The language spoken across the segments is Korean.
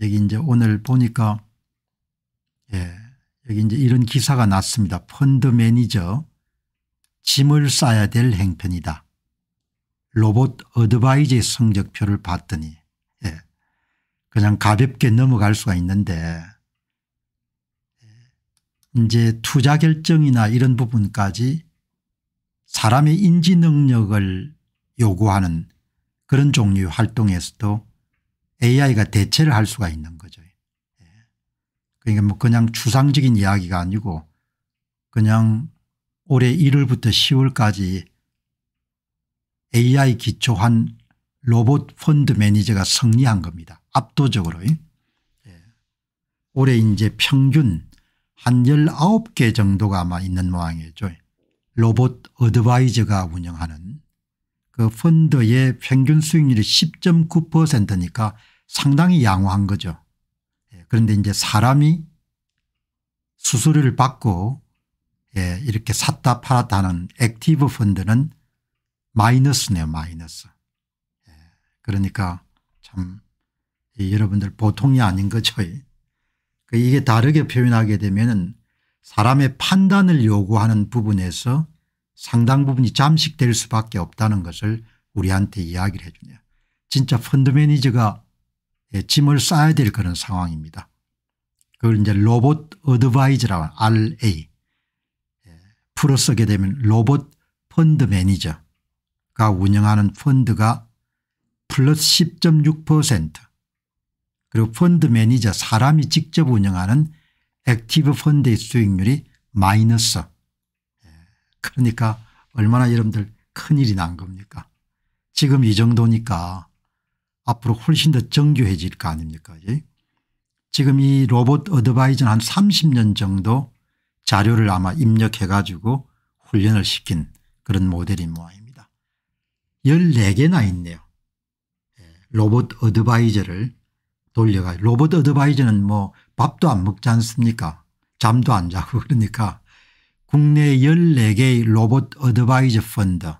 여기 이제 오늘 보니까 예, 여기 이제 이런 기사가 났습니다. 펀드 매니저 짐을 싸야 될 행편이다. 로봇 어드바이지 성적표를 봤더니 예, 그냥 가볍게 넘어갈 수가 있는데 예, 이제 투자 결정이나 이런 부분까지 사람의 인지 능력을 요구하는 그런 종류의 활동에서도 AI가 대체를 할 수가 있는 거죠. 예. 그러니까 뭐 그냥 추상적인 이야기가 아니고 그냥 올해 1월부터 10월까지 AI 기초한 로봇 펀드 매니저가 승리한 겁니다. 압도적으로. 예. 올해 이제 평균 한 19개 정도가 아마 있는 모양이죠. 로봇 어드바이저가 운영하는 그 펀드의 평균 수익률이 10.9%니까 상당히 양호한 거죠. 예, 그런데 이제 사람이 수수료를 받고 예, 이렇게 샀다 팔았다 하는 액티브 펀드는 마이너스네요 마이너스. 예, 그러니까 참 여러분들 보통이 아닌 거죠. 그 이게 다르게 표현하게 되면 사람의 판단을 요구하는 부분에서 상당 부분이 잠식될 수밖에 없다는 것을 우리한테 이야기를 해주네요. 진짜 펀드 매니저가 예, 짐을 싸야 될 그런 상황입니다. 그걸 이제 로봇 어드바이즈라고 RA 예, 풀어 쓰게 되면 로봇 펀드 매니저가 운영하는 펀드가 플러스 10.6% 그리고 펀드 매니저 사람이 직접 운영하는 액티브 펀드의 수익률이 마이너스 예, 그러니까 얼마나 여러분들 큰일이 난 겁니까 지금 이 정도니까 앞으로 훨씬 더 정교해질 거 아닙니까 예? 지금 이 로봇 어드바이저는 한 30년 정도 자료를 아마 입력해 가지고 훈련을 시킨 그런 모델인 모양입니다. 14개나 있네요. 예, 로봇 어드바이저를 돌려가 로봇 어드바이저는 뭐 밥도 안 먹지 않습니까 잠도 안 자고 그러니까 국내 14개의 로봇 어드바이저 펀드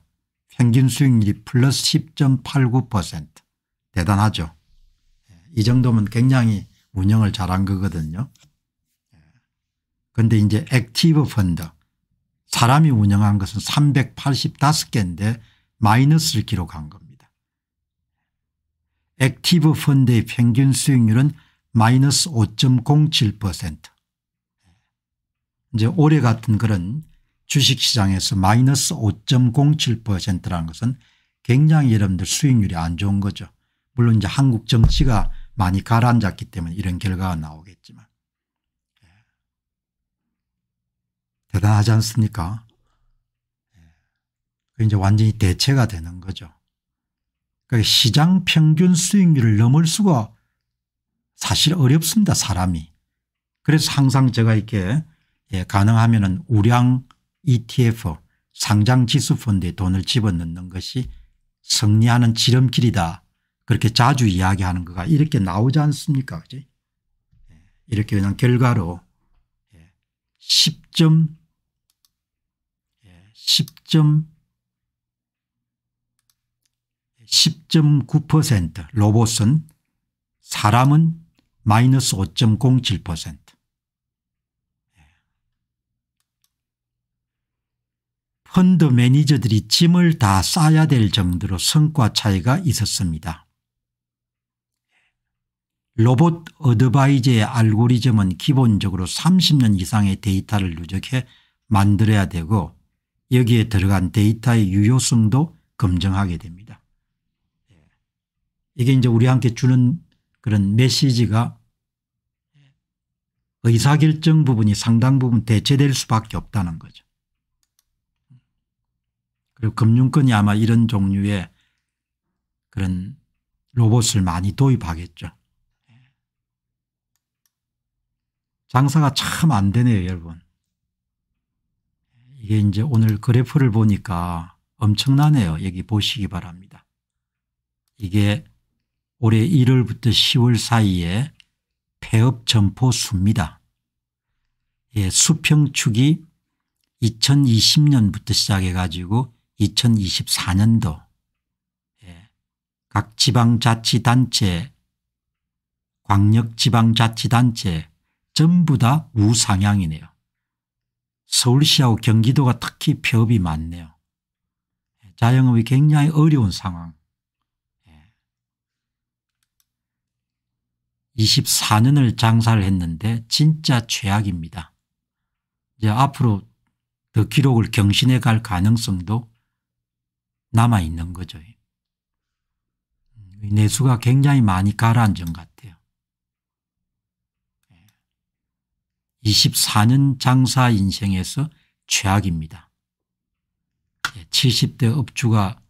평균 수익률이 플러스 10.89% 대단하죠. 이 정도면 굉장히 운영을 잘한 거거든요. 그런데 이제 액티브 펀드 사람이 운영한 것은 385개인데 마이너스를 기록한 겁니다. 액티브 펀드의 평균 수익률은 마이너스 5.07% 이제 올해 같은 그런 주식시장에서 마이너스 5.07%라는 것은 굉장히 여러분들 수익률이 안 좋은 거죠. 물론 이제 한국 정치가 많이 가라앉았기 때문에 이런 결과가 나오겠지만 예. 대단하지 않습니까? 예. 이제 완전히 대체가 되는 거죠. 그러니까 시장 평균 수익률을 넘을 수가 사실 어렵습니다 사람이. 그래서 항상 제가 이렇게 예, 가능하면 은 우량 ETF 상장 지수 펀드에 돈을 집어넣는 것이 승리하는 지름길이다 그렇게 자주 이야기하는 거가 이렇게 나오지 않습니까? 그지? 예, 이렇게 그냥 결과로 10점 10점 10.9% 로봇은 사람은 마이너스 5.07% 예. 펀드 매니저들이 짐을 다 싸야 될 정도로 성과 차이가 있었습니다. 로봇 어드바이저의 알고리즘은 기본적으로 30년 이상의 데이터를 누적해 만들어야 되고 여기에 들어간 데이터의 유효성도 검증하게 됩니다. 예. 이게 이제 우리한테 주는 그런 메시지가 의사결정 부분이 상당 부분 대체될 수밖에 없다는 거죠. 그리고 금융권이 아마 이런 종류의 그런 로봇을 많이 도입하겠죠. 장사가 참 안 되네요 여러분. 이게 이제 오늘 그래프를 보니까 엄청나네요. 여기 보시기 바랍니다. 이게 올해 1월부터 10월 사이에 폐업 점포 수입니다. 예, 수평축이 2020년부터 시작해 가지고 2024년도 예, 각 지방자치단체 광역지방자치단체 전부 다 우상향이네요. 서울시하고 경기도가 특히 폐업이 많네요. 자영업이 굉장히 어려운 상황. 24년을 예. 장사를 했는데 진짜 최악입니다. 이제 앞으로 더 기록을 경신해 갈 가능성도 남아있는 거죠. 내수가 굉장히 많이 가라앉은 것 같아요. 24년 장사 인생에서 최악입니다. 70대 예, 업주가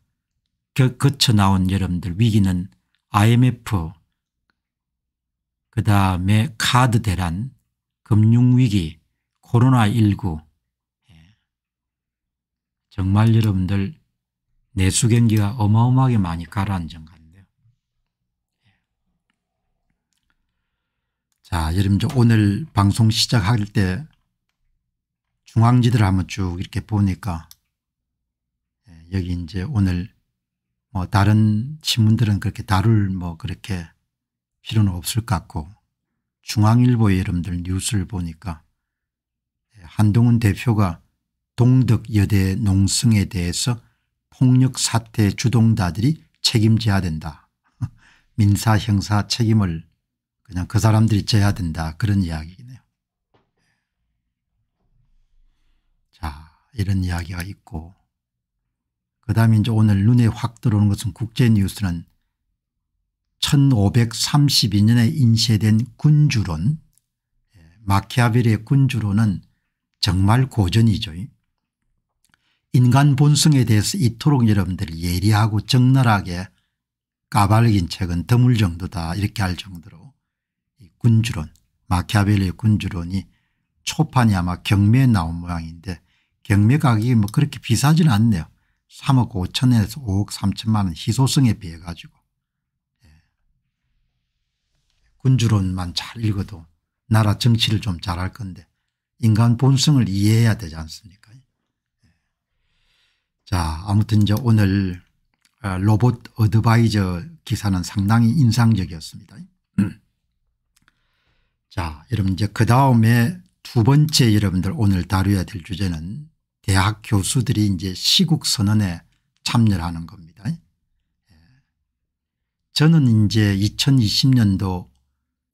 거쳐 나온 여러분들 위기는 IMF 그 다음에 카드 대란 금융위기 코로나19 예. 정말 여러분들 내수경기가 어마어마하게 많이 가라앉은 것 자, 예를 들 오늘 방송 시작할 때 중앙지들 한번 쭉 이렇게 보니까 예, 여기 이제 오늘 뭐 다른 신문들은 그렇게 다룰 뭐 그렇게 필요는 없을 것 같고 중앙일보의 여러분들 뉴스를 보니까 예, 한동훈 대표가 동덕여대 농성에 대해서 폭력 사태 주동자들이 책임져야 된다. 민사 형사 책임을 그냥 그 사람들이 져야 된다 그런 이야기이네요. 자 이런 이야기가 있고 그 다음에 이제 오늘 눈에 확 들어오는 것은 국제뉴스는 1532년에 인쇄된 군주론 예, 마키아벨의 군주론은 정말 고전이죠. 인간 본성에 대해서 이토록 여러분들 예리하고 적나라하게 까발긴 책은 드물 정도다 이렇게 할 정도로 군주론 마키아벨리의 군주론이 초판이 아마 경매에 나온 모양인데 경매 가격이 뭐 그렇게 비싸진 않네요. 3억 5천에서 5억 3천만 원 희소성에 비해 가지고 예. 군주론만 잘 읽어도 나라 정치를 좀 잘할 건데 인간 본성을 이해해야 되지 않습니까 예. 자 아무튼 이제 오늘 어, 로봇 어드바이저 기사는 상당히 인상적이었습니다. 자, 여러분 이제 그 다음에 두 번째 여러분들 오늘 다뤄야 될 주제는 대학 교수들이 이제 시국 선언에 참여하는 를 겁니다. 예. 저는 이제 2020년도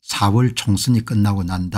4월 총선이 끝나고 난다